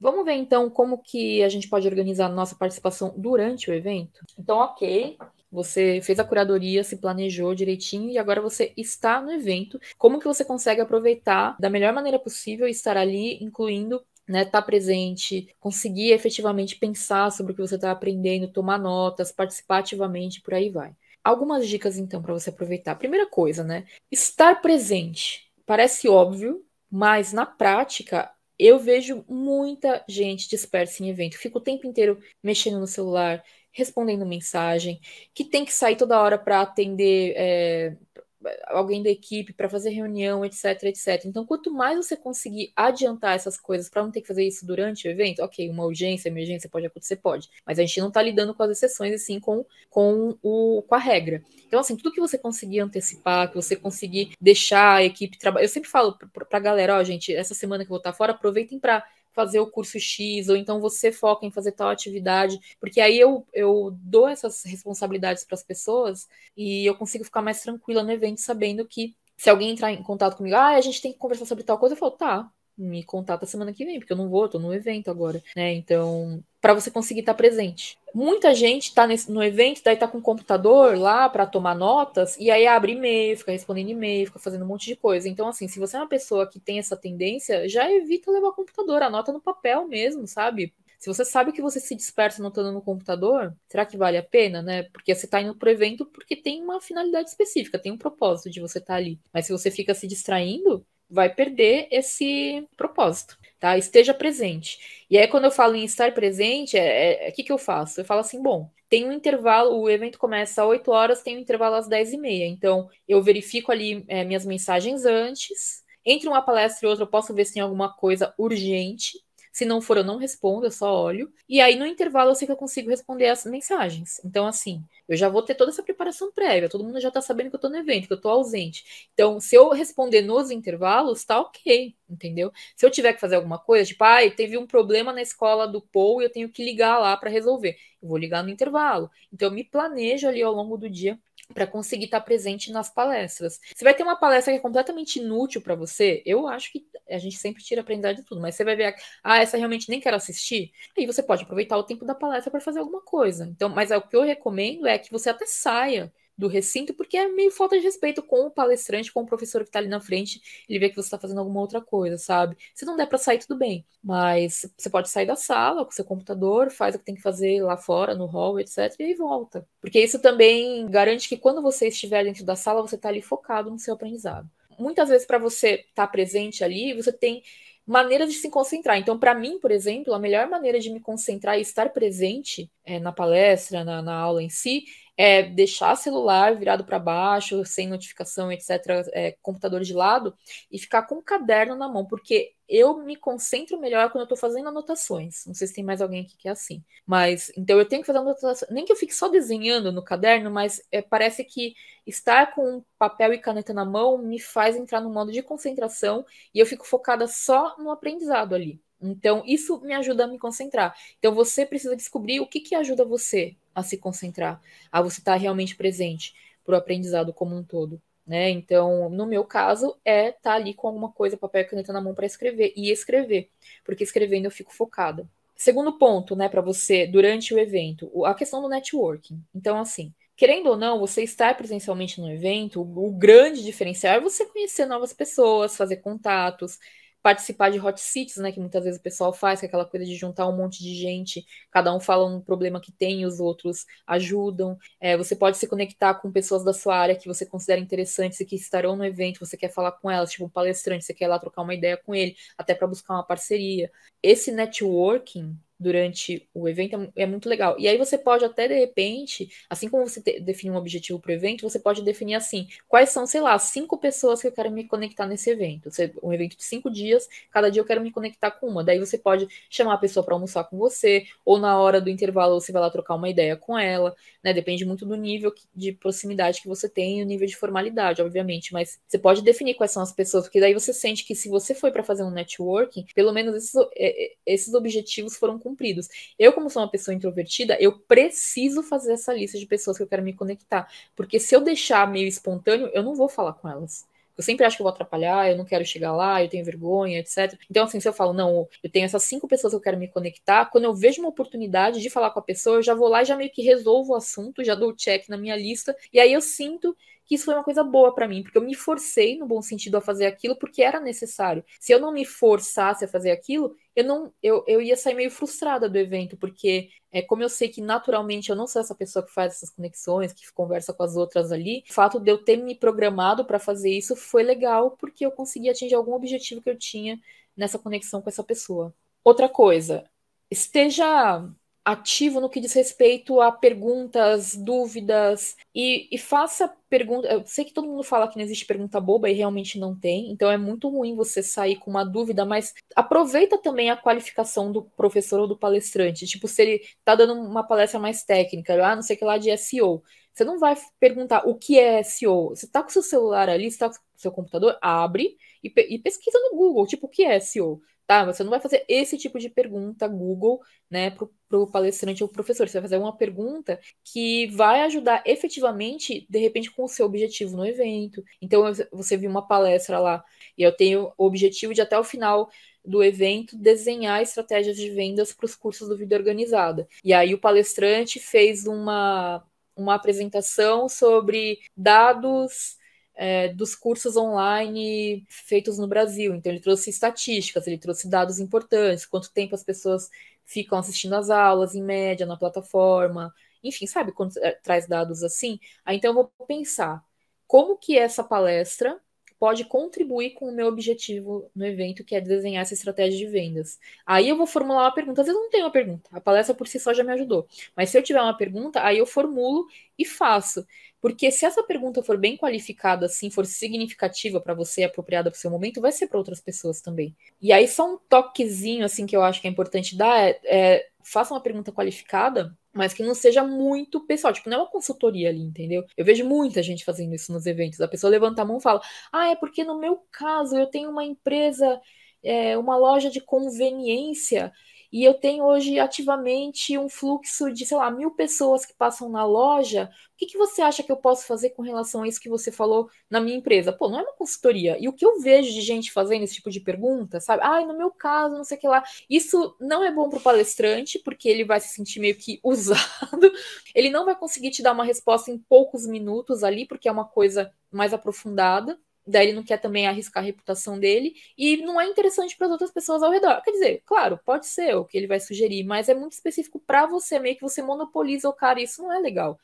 Vamos ver então como que a gente pode organizar a nossa participação durante o evento? Então, ok. Você fez a curadoria, se planejou direitinho e agora você está no evento. Como que você consegue aproveitar da melhor maneira possível e estar ali, incluindo né, estar tá presente, conseguir efetivamente pensar sobre o que você está aprendendo, tomar notas, participar ativamente, por aí vai. Algumas dicas então para você aproveitar. Primeira coisa, né? Estar presente. Parece óbvio, mas na prática eu vejo muita gente dispersa em evento. Fico o tempo inteiro mexendo no celular, respondendo mensagem, que tem que sair toda hora para atender é, alguém da equipe para fazer reunião, etc, etc. Então, quanto mais você conseguir adiantar essas coisas para não ter que fazer isso durante o evento, ok, uma urgência, emergência pode acontecer, pode. Mas a gente não está lidando com as exceções assim com, com, o, com a regra. Então, assim, tudo que você conseguir antecipar, que você conseguir deixar a equipe trabalhar. Eu sempre falo para a galera, ó, gente, essa semana que eu vou estar tá fora, aproveitem para fazer o curso X, ou então você foca em fazer tal atividade, porque aí eu, eu dou essas responsabilidades para as pessoas e eu consigo ficar mais tranquila no evento sabendo que se alguém entrar em contato comigo, ah, a gente tem que conversar sobre tal coisa, eu falo, tá, me contata semana que vem, porque eu não vou, eu tô no evento agora, né? Então, para você conseguir estar tá presente. Muita gente tá nesse, no evento, daí tá com o computador lá para tomar notas, e aí abre e-mail, fica respondendo e-mail, fica fazendo um monte de coisa. Então, assim, se você é uma pessoa que tem essa tendência, já evita levar o computador, anota no papel mesmo, sabe? Se você sabe que você se dispersa anotando no computador, será que vale a pena, né? Porque você está indo pro evento porque tem uma finalidade específica, tem um propósito de você estar tá ali. Mas se você fica se distraindo, vai perder esse propósito, tá? Esteja presente. E aí, quando eu falo em estar presente, o é, é, é, que, que eu faço? Eu falo assim, bom, tem um intervalo, o evento começa às 8 horas, tem um intervalo às 10 e meia. Então, eu verifico ali é, minhas mensagens antes. Entre uma palestra e outra, eu posso ver se tem alguma coisa urgente. Se não for, eu não respondo, eu só olho. E aí, no intervalo, eu sei que eu consigo responder as mensagens. Então, assim, eu já vou ter toda essa preparação prévia, todo mundo já está sabendo que eu estou no evento, que eu estou ausente. Então, se eu responder nos intervalos, tá ok, entendeu? Se eu tiver que fazer alguma coisa, tipo, ah, teve um problema na escola do Paul e eu tenho que ligar lá para resolver, eu vou ligar no intervalo. Então, eu me planejo ali ao longo do dia para conseguir estar tá presente nas palestras. Você vai ter uma palestra que é completamente inútil para você. Eu acho que a gente sempre tira aprendizado de tudo, mas você vai ver, ah, essa realmente nem quero assistir. Aí você pode aproveitar o tempo da palestra para fazer alguma coisa. Então, mas é o que eu recomendo é que você até saia do recinto, porque é meio falta de respeito com o palestrante, com o professor que tá ali na frente, ele vê que você tá fazendo alguma outra coisa, sabe? Se não der para sair, tudo bem, mas você pode sair da sala com seu computador, faz o que tem que fazer lá fora, no hall, etc, e aí volta. Porque isso também garante que quando você estiver dentro da sala, você tá ali focado no seu aprendizado. Muitas vezes, para você estar tá presente ali, você tem maneiras de se concentrar. Então, para mim, por exemplo, a melhor maneira de me concentrar e estar presente é, na palestra, na, na aula em si, é, deixar celular virado para baixo, sem notificação, etc., é, computador de lado, e ficar com o caderno na mão, porque eu me concentro melhor quando eu estou fazendo anotações. Não sei se tem mais alguém aqui que é assim. Mas, então eu tenho que fazer anotações. Nem que eu fique só desenhando no caderno, mas é, parece que estar com papel e caneta na mão me faz entrar no modo de concentração e eu fico focada só no aprendizado ali. Então, isso me ajuda a me concentrar. Então, você precisa descobrir o que, que ajuda você a se concentrar, a você estar tá realmente presente para o aprendizado como um todo. Né? Então, no meu caso, é estar tá ali com alguma coisa, papel e caneta na mão para escrever e escrever, porque escrevendo eu fico focada. Segundo ponto, né, para você durante o evento, a questão do networking. Então, assim, querendo ou não, você estar presencialmente no evento, o grande diferencial é você conhecer novas pessoas, fazer contatos, participar de hot seats, né, que muitas vezes o pessoal faz, que é aquela coisa de juntar um monte de gente, cada um fala um problema que tem, os outros ajudam. É, você pode se conectar com pessoas da sua área que você considera interessantes e que estarão no evento, você quer falar com elas, tipo um palestrante, você quer ir lá trocar uma ideia com ele, até para buscar uma parceria. Esse networking durante o evento é, é muito legal. E aí você pode até, de repente, assim como você define um objetivo para o evento, você pode definir assim, quais são, sei lá, cinco pessoas que eu quero me conectar nesse evento. Um evento de cinco dias, cada dia eu quero me conectar com uma. Daí você pode chamar a pessoa para almoçar com você, ou na hora do intervalo você vai lá trocar uma ideia com ela, né? Depende muito do nível de proximidade que você tem e o nível de formalidade, obviamente. Mas você pode definir quais são as pessoas, porque daí você sente que se você foi para fazer um networking, pelo menos esses, é, é, esses objetivos foram cumpridos cumpridos. Eu, como sou uma pessoa introvertida, eu preciso fazer essa lista de pessoas que eu quero me conectar. Porque se eu deixar meio espontâneo, eu não vou falar com elas. Eu sempre acho que eu vou atrapalhar, eu não quero chegar lá, eu tenho vergonha, etc. Então, assim, se eu falo, não, eu tenho essas cinco pessoas que eu quero me conectar, quando eu vejo uma oportunidade de falar com a pessoa, eu já vou lá e já meio que resolvo o assunto, já dou o check na minha lista, e aí eu sinto que isso foi uma coisa boa para mim, porque eu me forcei, no bom sentido, a fazer aquilo porque era necessário. Se eu não me forçasse a fazer aquilo, eu não eu, eu ia sair meio frustrada do evento, porque é, como eu sei que naturalmente eu não sou essa pessoa que faz essas conexões, que conversa com as outras ali, o fato de eu ter me programado para fazer isso foi legal, porque eu consegui atingir algum objetivo que eu tinha nessa conexão com essa pessoa. Outra coisa, esteja ativo no que diz respeito a perguntas, dúvidas e, e faça pergunta. Eu sei que todo mundo fala que não existe pergunta boba e realmente não tem, então é muito ruim você sair com uma dúvida, mas aproveita também a qualificação do professor ou do palestrante. Tipo, se ele tá dando uma palestra mais técnica, ah, não sei que lá de SEO. Você não vai perguntar o que é SEO. Você tá com seu celular ali, você tá com seu computador, abre e, pe e pesquisa no Google, tipo, o que é SEO? tá? Você não vai fazer esse tipo de pergunta Google, né, pro, pro palestrante ou professor. Você vai fazer uma pergunta que vai ajudar efetivamente, de repente, com o seu objetivo no evento. Então, você viu uma palestra lá e eu tenho o objetivo de até o final do evento desenhar estratégias de vendas para os cursos do vida organizada. E aí o palestrante fez uma uma apresentação sobre dados é, dos cursos online feitos no Brasil. Então, ele trouxe estatísticas, ele trouxe dados importantes, quanto tempo as pessoas ficam assistindo às aulas, em média, na plataforma. Enfim, sabe quando é, traz dados assim? Aí, então, eu vou pensar como que é essa palestra pode contribuir com o meu objetivo no evento, que é desenhar essa estratégia de vendas. Aí eu vou formular uma pergunta. Às vezes eu não tenho uma pergunta, a palestra por si só já me ajudou. Mas se eu tiver uma pergunta, aí eu formulo e faço. Porque se essa pergunta for bem qualificada, assim, for significativa para você, apropriada para o seu momento, vai ser para outras pessoas também. E aí só um toquezinho, assim, que eu acho que é importante dar é, é faça uma pergunta qualificada mas que não seja muito pessoal. Tipo, não é uma consultoria ali, entendeu? Eu vejo muita gente fazendo isso nos eventos. A pessoa levanta a mão e fala: Ah, é porque no meu caso eu tenho uma empresa, é, uma loja de conveniência e eu tenho hoje ativamente um fluxo de, sei lá, mil pessoas que passam na loja. O que, que você acha que eu posso fazer com relação a isso que você falou na minha empresa? Pô, não é uma consultoria. E o que eu vejo de gente fazendo esse tipo de pergunta, sabe? Ai, ah, no meu caso, não sei o que lá. Isso não é bom para o palestrante, porque ele vai se sentir meio que usado. Ele não vai conseguir te dar uma resposta em poucos minutos ali, porque é uma coisa mais aprofundada daí ele não quer também arriscar a reputação dele, e não é interessante para as outras pessoas ao redor. Quer dizer, claro, pode ser o que ele vai sugerir, mas é muito específico para você, meio que você monopoliza o cara, e isso não é legal.